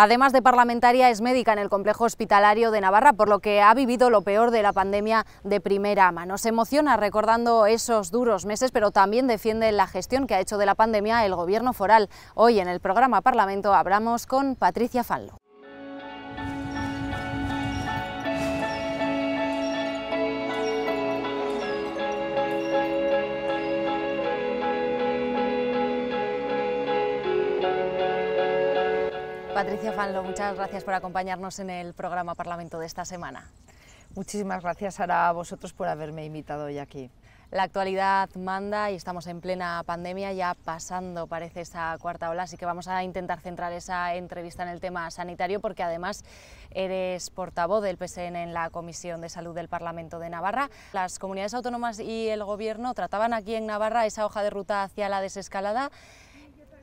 Además de parlamentaria, es médica en el complejo hospitalario de Navarra, por lo que ha vivido lo peor de la pandemia de primera mano. Se emociona recordando esos duros meses, pero también defiende la gestión que ha hecho de la pandemia el gobierno foral. Hoy en el programa Parlamento hablamos con Patricia Fallo. Patricia Fanlo, muchas gracias por acompañarnos en el programa Parlamento de esta semana. Muchísimas gracias, a vosotros por haberme invitado hoy aquí. La actualidad manda y estamos en plena pandemia, ya pasando parece esa cuarta ola, así que vamos a intentar centrar esa entrevista en el tema sanitario porque además eres portavoz del PSN en la Comisión de Salud del Parlamento de Navarra. Las comunidades autónomas y el Gobierno trataban aquí en Navarra esa hoja de ruta hacia la desescalada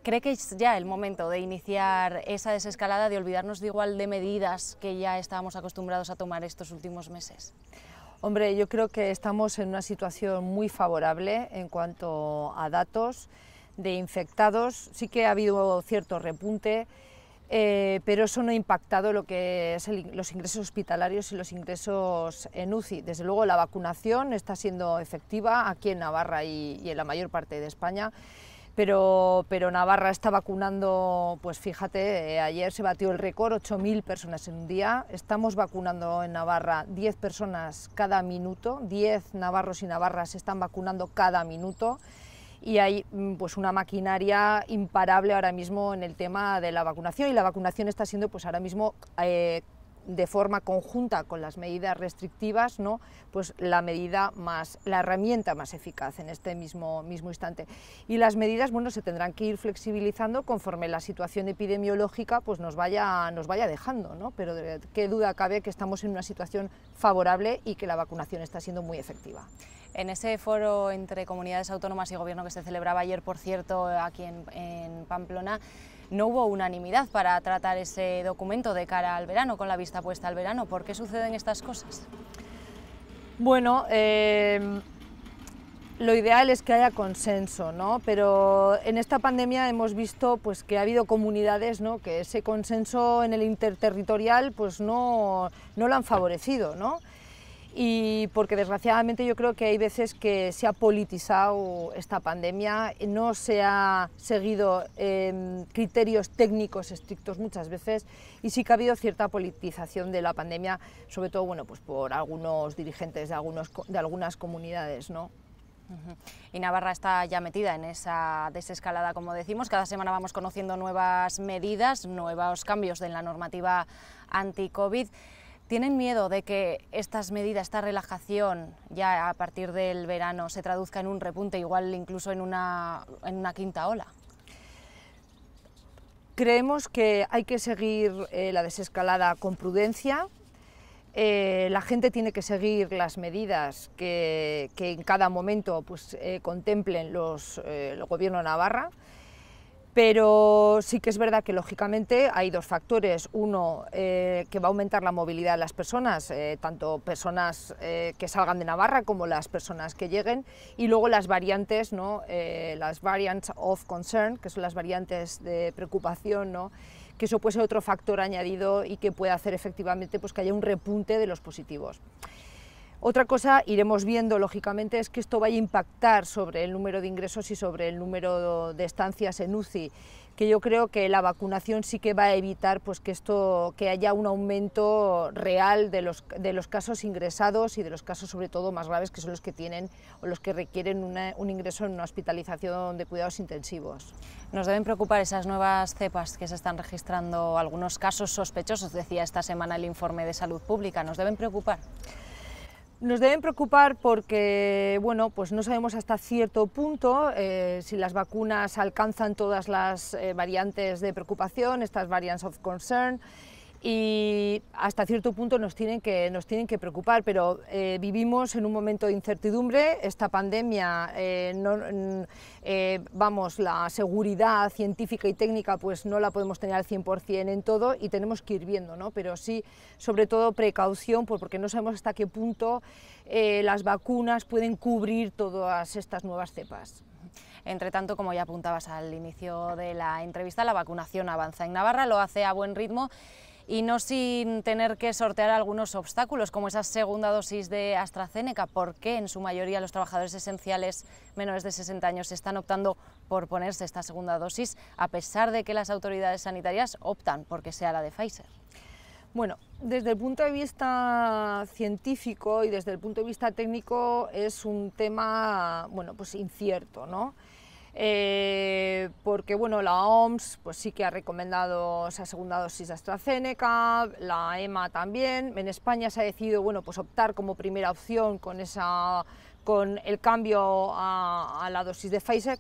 ¿Cree que es ya el momento de iniciar esa desescalada, de olvidarnos de igual de medidas que ya estábamos acostumbrados a tomar estos últimos meses? Hombre, yo creo que estamos en una situación muy favorable en cuanto a datos de infectados. Sí que ha habido cierto repunte, eh, pero eso no ha impactado lo que es los ingresos hospitalarios y los ingresos en UCI. Desde luego la vacunación está siendo efectiva aquí en Navarra y en la mayor parte de España pero, pero Navarra está vacunando, pues fíjate, eh, ayer se batió el récord, 8.000 personas en un día, estamos vacunando en Navarra 10 personas cada minuto, 10 navarros y navarras se están vacunando cada minuto y hay mm, pues una maquinaria imparable ahora mismo en el tema de la vacunación y la vacunación está siendo pues ahora mismo eh, de forma conjunta con las medidas restrictivas, ¿no? pues la medida más, la herramienta más eficaz en este mismo, mismo instante. Y las medidas, bueno, se tendrán que ir flexibilizando conforme la situación epidemiológica pues nos vaya, nos vaya dejando, ¿no? Pero qué duda cabe que estamos en una situación favorable y que la vacunación está siendo muy efectiva. En ese foro entre comunidades autónomas y gobierno que se celebraba ayer, por cierto, aquí en Pamplona, no hubo unanimidad para tratar ese documento de cara al verano, con la vista puesta al verano. ¿Por qué suceden estas cosas? Bueno, eh, lo ideal es que haya consenso, ¿no? Pero en esta pandemia hemos visto pues, que ha habido comunidades ¿no? que ese consenso en el interterritorial pues, no, no lo han favorecido, ¿no? y porque desgraciadamente yo creo que hay veces que se ha politizado esta pandemia, no se ha seguido em, criterios técnicos estrictos muchas veces y sí que ha habido cierta politización de la pandemia, sobre todo bueno, pues por algunos dirigentes de, algunos, de algunas comunidades. Y Navarra está ya metida en esa desescalada, como decimos. Cada semana vamos conociendo nuevas medidas, nuevos cambios en la normativa anti-COVID. ¿Tienen miedo de que estas medidas, esta relajación, ya a partir del verano, se traduzca en un repunte, igual incluso en una, quinta ola? Creemos que hay que seguir eh, la desescalada con prudencia. Eh, la gente tiene que seguir las medidas que, en cada momento pues, eh, contemplen los, el Gobierno de Navarra pero sí que es verdad que lógicamente hay dos factores. Uno, eh, que va a aumentar la movilidad de las personas, eh, tanto personas eh, que salgan de Navarra como las personas que lleguen, y luego las variantes, las variants of concern, que son las variantes de preocupación, que eso puede ser otro factor añadido y que puede hacer efectivamente pues, que haya un repunte de los positivos. Otra cosa iremos viendo, lógicamente, es que esto vaya a impactar sobre el número de ingresos y sobre el número de estancias en UCI que yo creo que la vacunación sí que va a evitar pues que esto que haya un aumento real de los, de los casos ingresados y de los casos sobre todo más graves que son los que tienen o los que requieren un ingreso en una hospitalización de cuidados intensivos. Nos deben preocupar esas nuevas cepas que se están registrando algunos casos sospechosos, decía esta semana el informe de salud pública, nos deben preocupar. Nos deben preocupar porque, bueno, pues no sabemos hasta cierto punto eh, si las vacunas alcanzan todas las eh, variantes de preocupación, estas variants of concern y hasta cierto punto nos tienen que, nos tienen que preocupar, pero eh, vivimos en un momento de incertidumbre, esta pandemia, eh, no, mm, eh, vamos, la seguridad científica y técnica pues no la podemos tener al 100% en todo y tenemos que ir viendo, ¿no? pero sí, sobre todo precaución, porque no sabemos hasta qué punto las vacunas pueden cubrir todas estas nuevas cepas. Entre tanto, como ya apuntabas al inicio de la entrevista, la vacunación avanza en Navarra, lo hace a buen ritmo y no sin tener que sortear algunos obstáculos, como esa segunda dosis de AstraZeneca. ¿Por qué en su mayoría los trabajadores esenciales menores de 60 años están optando por ponerse esta segunda dosis, a pesar de que las autoridades sanitarias optan porque sea la de Pfizer? Bueno, desde el punto de vista científico y desde el punto de vista técnico es un tema, bueno, pues incierto, ¿no? Eh, porque bueno, la OMS pues sí que ha recomendado esa segunda dosis de AstraZeneca, la EMA también, en España se ha decidido bueno, pues optar como primera opción con, esa, con el cambio a, la dosis de Pfizer.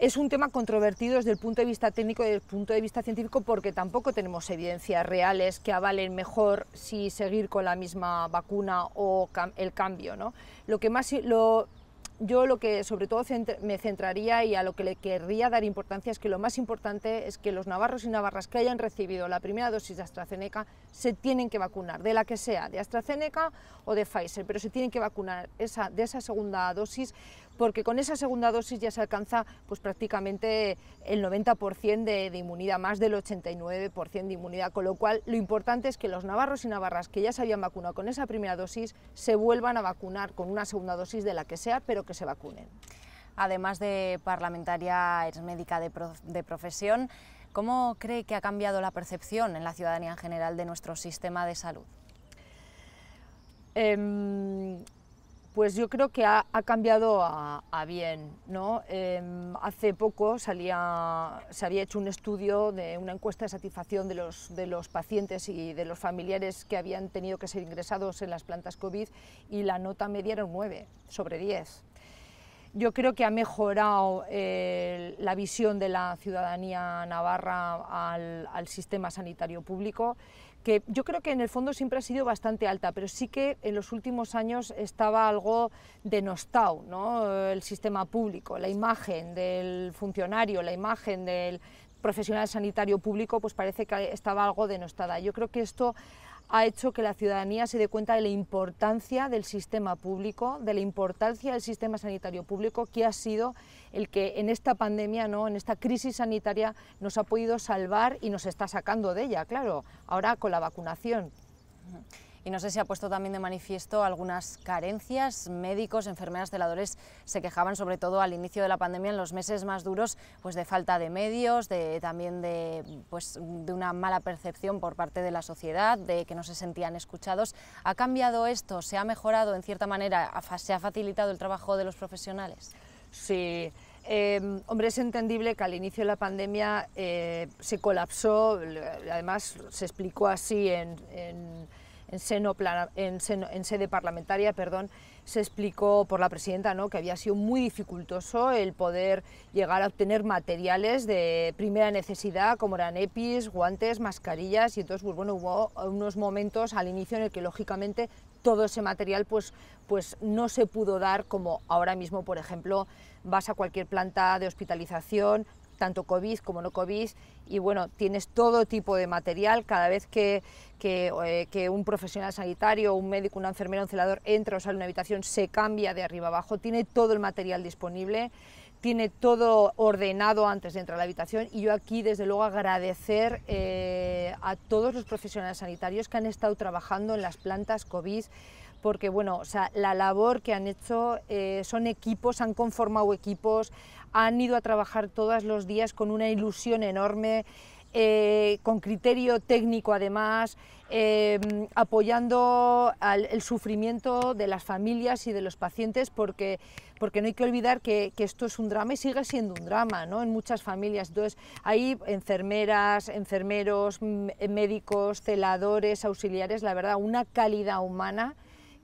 Es un tema controvertido desde el punto de vista técnico y desde el punto de vista científico porque tampoco tenemos evidencias reales que avalen mejor si seguir con la misma vacuna o el cambio. ¿no? Lo que más lo, yo lo que sobre todo me centraría y a lo que le querría dar importancia es que lo más importante es que los navarros y navarras que hayan recibido la primera dosis de AstraZeneca se tienen que vacunar, de la que sea, de AstraZeneca o de Pfizer, pero se tienen que vacunar esa, de esa segunda dosis porque con esa segunda dosis ya se alcanza pues, prácticamente el 90% de, inmunidad, más del 89% de inmunidad, con lo cual lo importante es que los navarros y navarras que ya se habían vacunado con esa primera dosis se vuelvan a vacunar con una segunda dosis de la que sea, pero que se vacunen. Además de parlamentaria, es médica de, profesión. ¿Cómo cree que ha cambiado la percepción en la ciudadanía en general de nuestro sistema de salud? Em, pues yo creo que ha, cambiado a, bien. ¿no? Em, hace poco salía, se había hecho un estudio de una encuesta de satisfacción de los, de los pacientes y de los familiares que habían tenido que ser ingresados en las plantas COVID y la nota media era un 9 sobre 10. Yo creo que ha mejorado eh, la visión de la ciudadanía navarra al sistema sanitario público que yo creo que en el fondo siempre ha sido bastante alta, pero sí que en los últimos años estaba algo denostado, ¿no? El sistema público, la imagen del funcionario, la imagen del profesional sanitario público, pues parece que estaba algo denostada. Yo creo que esto ha hecho que la ciudadanía se dé cuenta de la importancia del sistema público, de la importancia del sistema sanitario público, que ha sido el que en esta pandemia, ¿no? en esta crisis sanitaria, nos ha podido salvar y nos está sacando de ella, claro, ahora con la vacunación y no sé si ha puesto también de manifiesto algunas carencias. Médicos, enfermeras, celadores se quejaban sobre todo al inicio de la pandemia en los meses más duros pues de falta de medios, de, también de, pues, de una mala percepción por parte de la sociedad, de que no se sentían escuchados. ¿Ha cambiado esto? ¿Se ha mejorado en cierta manera? ¿Se ha facilitado el trabajo de los profesionales? Sí. Em, hombre, es entendible que al inicio de la pandemia eh, se colapsó, además se explicó así en en, en, sede parlamentaria perdón, se explicó por la presidenta ¿no? que había sido muy dificultoso el poder llegar a obtener materiales de primera necesidad, como eran EPIs, guantes, mascarillas, y entonces pues bueno, hubo unos momentos al inicio en el que lógicamente todo ese material pues, pues no se pudo dar como ahora mismo, por ejemplo, vas a cualquier planta de hospitalización, tanto COVID como no COVID, y bueno, tienes todo tipo de material. Cada vez que, eh, un profesional sanitario, un médico, una enfermera, un celador entra o sale una habitación, se cambia de arriba abajo, tiene todo el material disponible tiene todo ordenado antes de entrar a la habitación y yo aquí desde luego agradecer eh, a todos los profesionales sanitarios que han estado trabajando en las plantas COVID porque bueno, o sea, la labor que han hecho eh, son equipos, han conformado equipos, han ido a trabajar todos los días con una ilusión enorme, eh, con criterio técnico además, eh, apoyando el sufrimiento de las familias y de los pacientes, porque, porque no hay que olvidar que, esto es un drama y sigue siendo un drama ¿no? en muchas familias. Entonces, hay enfermeras, enfermeros, médicos, celadores, auxiliares, la verdad, una calidad humana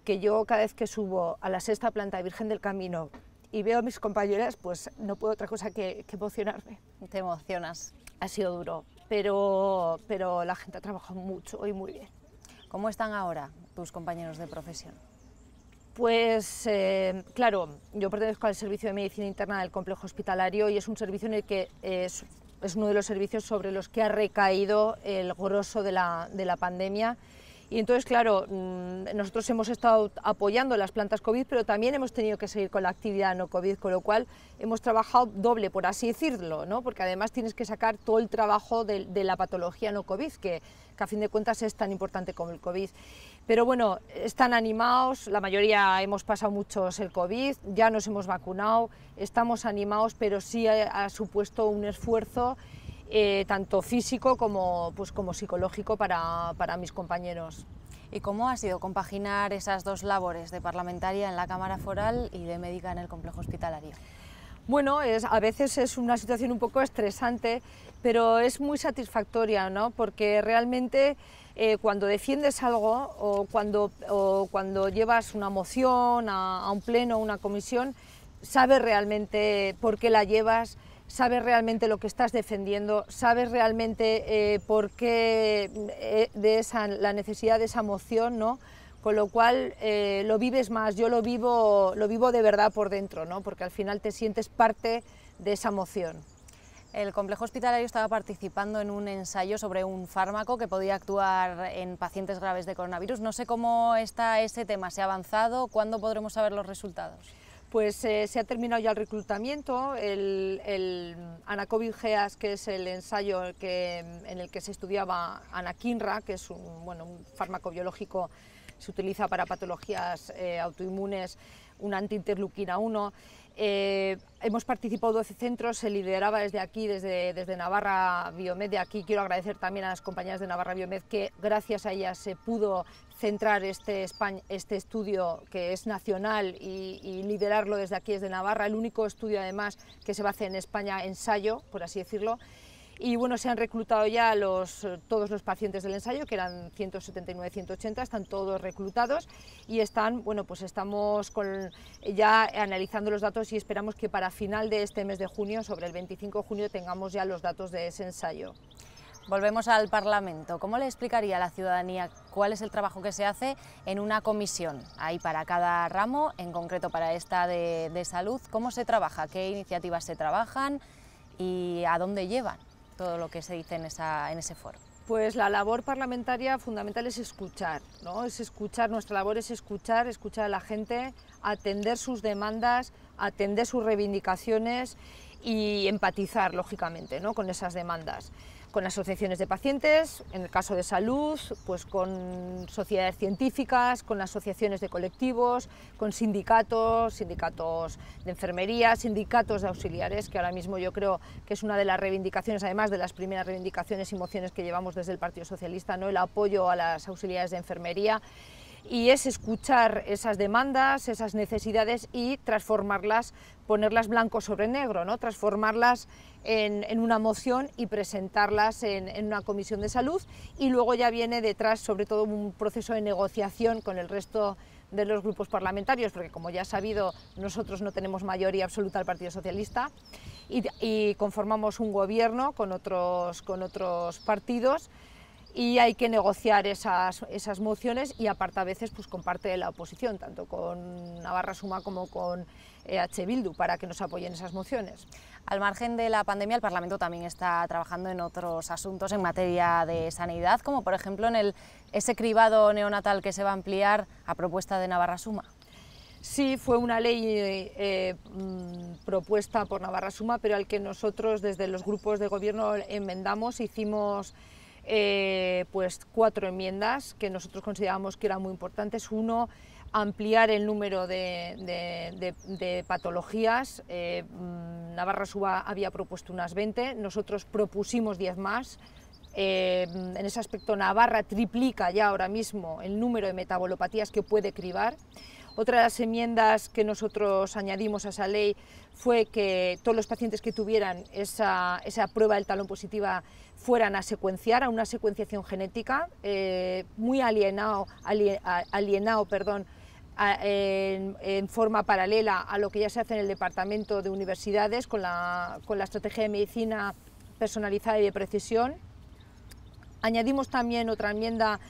que yo cada vez que subo a la sexta planta Virgen del Camino y veo a mis compañeras, pues no puedo otra cosa que, emocionarme. Te emocionas. Ha sido duro, pero, pero la gente ha trabajado mucho y muy bien. ¿Cómo están ahora tus compañeros de profesión? Pues eh, claro, yo pertenezco al servicio de medicina interna del complejo hospitalario y es un servicio en el que es, es uno de los servicios sobre los que ha recaído el grosso de la, de la pandemia y entonces, claro, mm, nosotros hemos estado apoyando las plantas COVID, pero también hemos tenido que seguir con la actividad no COVID, con lo cual hemos trabajado doble, por así decirlo, ¿no? porque además tienes que sacar todo el trabajo de, la patología no COVID, que, a fin de cuentas es tan importante como el COVID. Pero bueno, están animados, la mayoría hemos pasado muchos el COVID, ya nos hemos vacunado, estamos animados, pero sí ha supuesto un esfuerzo eh, tanto físico como, pues, como psicológico para, mis compañeros. ¿Y cómo ha sido compaginar esas dos labores de parlamentaria en la Cámara Foral y de médica en el complejo hospitalario? Bueno, a veces es una situación un poco estresante, pero es muy satisfactoria, ¿no? Porque realmente eh, cuando defiendes algo o cuando, cuando llevas una moción a, a un pleno, una comisión, sabes realmente por qué la llevas, sabes realmente lo que estás defendiendo, sabes realmente eh, por qué eh, de la necesidad de esa moción, ¿no? Con lo cual eh, lo vives más, yo lo vivo, lo vivo de verdad por dentro, ¿no? Porque al final te sientes parte de esa moción. El complejo hospitalario estaba participando en un ensayo sobre un fármaco que podía actuar en pacientes graves de coronavirus. No sé cómo está ese tema, se ha avanzado, ¿cuándo podremos saber los resultados? pues eh, se ha terminado ya el reclutamiento, el, el Geas, que es el ensayo en el que se estudiaba anakinra, que es un, bueno, un fármaco biológico se utiliza para patologías eh, autoinmunes, un antiinterleuquina 1. Eh, hemos participado 12 centros, se lideraba desde aquí, desde, desde Navarra Biomed. De aquí quiero agradecer también a las compañías de Navarra Biomed que gracias a ellas se pudo centrar este, este estudio que es nacional y, liderarlo desde aquí, desde Navarra, el único estudio además que se va a hacer en España, ensayo, por así decirlo. Y bueno, se han reclutado ya los, todos los pacientes del ensayo, que eran 179, 180, están todos reclutados y están, bueno, pues estamos con, ya analizando los datos y esperamos que para final de este mes de junio, sobre el 25 de junio, tengamos ya los datos de ese ensayo. Volvemos al Parlamento. ¿Cómo le explicaría a la ciudadanía cuál es el trabajo que se hace en una comisión? Ahí para cada ramo, en concreto para esta de, salud. ¿Cómo se trabaja? ¿Qué iniciativas se trabajan? ¿Y a dónde llevan todo lo que se dice en, ese foro? Pues la labor parlamentaria fundamental es escuchar, Es escuchar, nuestra labor es escuchar, escuchar a la gente, atender sus demandas, atender sus reivindicaciones y empatizar, lógicamente, con esas demandas con asociaciones de pacientes, en el caso de salud, pues con sociedades científicas, con asociaciones de colectivos, con sindicatos, sindicatos de enfermería, sindicatos de auxiliares, que ahora mismo yo creo que es una de las reivindicaciones, además de las primeras reivindicaciones y mociones que llevamos desde el Partido Socialista, ¿no? el apoyo a las auxiliares de enfermería y es escuchar esas demandas, esas necesidades y transformarlas, ponerlas blanco sobre negro, ¿no? transformarlas en, una moción y presentarlas en, una comisión de salud y luego ya viene detrás sobre todo un proceso de negociación con el resto de los grupos parlamentarios, porque como ya ha sabido, nosotros no tenemos mayoría absoluta al Partido Socialista y, y conformamos un gobierno con otros, con otros partidos y hay que negociar esas, esas mociones y aparte a veces pues, con parte de la oposición, tanto con Navarra Suma como con eh, H. Bildu, para que nos apoyen esas mociones. Al margen de la pandemia, el Parlamento también está trabajando en otros asuntos en materia de sanidad, como por ejemplo en el, ese cribado neonatal que se va a ampliar a propuesta de Navarra Suma. Sí, fue una ley eh, mm, propuesta por Navarra Suma, pero al que nosotros desde los grupos de gobierno enmendamos, hicimos eh, pues cuatro enmiendas que nosotros considerábamos que eran muy importantes. Uno, ampliar el número de, patologías. Eh, mm, Navarra Suba había propuesto unas 20, nosotros propusimos 10 más. Eh, mm, en ese aspecto, Navarra triplica ya ahora mismo el número de metabolopatías que puede cribar. Otra de las enmiendas que nosotros añadimos a esa ley fue que todos los pacientes que tuvieran esa, prueba del talón positiva fueran a secuenciar, a una secuenciación genética, eh, muy alienado, alienado perdón, en, forma paralela a lo que ya se hace en el Departamento de Universidades con la, con la Estrategia de Medicina Personalizada y de Precisión. Añadimos también otra enmienda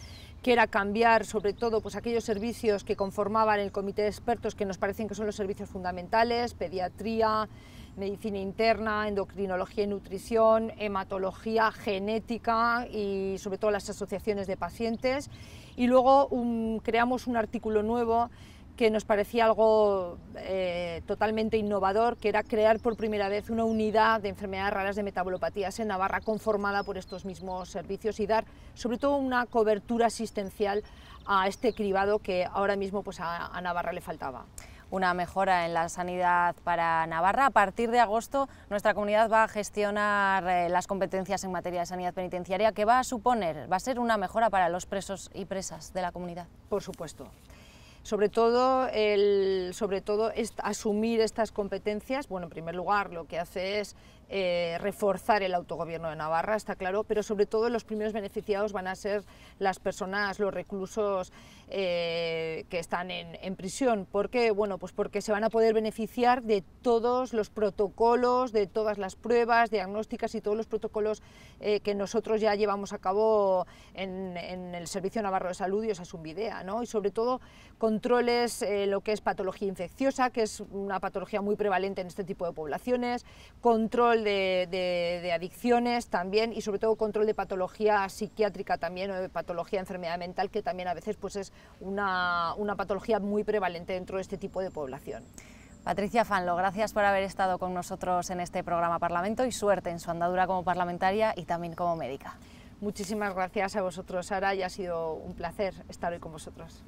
que cambiar sobre todo pues, aquellos servicios que conformaban el comité de expertos que nos parecen que son los servicios fundamentales, pediatría, medicina interna, endocrinología y nutrición, hematología, genética y sobre todo las asociaciones de pacientes. Y luego creamos un artículo nuevo que nos parecía algo eh, totalmente innovador, que era crear por primera vez una unidad de enfermedades raras de metabolopatías en Navarra conformada por estos mismos servicios y dar sobre todo una cobertura asistencial a este cribado que ahora mismo pues, a, Navarra le faltaba una mejora en la sanidad para Navarra. A partir de agosto, nuestra comunidad va a gestionar eh, las competencias en materia de sanidad penitenciaria, que va a suponer, va a ser una mejora para los presos y presas de la comunidad. Por supuesto. Sobre todo, el, sobre todo asumir estas competencias, bueno, en primer lugar, lo que hace es eh, reforzar el autogobierno de Navarra, está claro, pero sobre todo los primeros beneficiados van a ser las personas, los reclusos eh, que están en, prisión. ¿Por qué? Bueno, pues porque se van a poder beneficiar de todos los protocolos, de todas las pruebas, diagnósticas y todos los protocolos eh, que nosotros ya llevamos a cabo en, el Servicio Navarro de Salud y es Osasunvidea, ¿no? Y sobre todo controles lo que es patología infecciosa, que es una patología muy prevalente en este tipo de poblaciones, control de, adicciones también y sobre todo control de patología psiquiátrica también o de patología enfermedad mental que también a veces pues es una, una patología muy prevalente dentro de este tipo de población. Patricia Fanlo, gracias por haber estado con nosotros en este programa Parlamento y suerte en su andadura como parlamentaria y también como médica. Muchísimas gracias a vosotros, Sara, y ha sido un placer estar hoy con vosotros.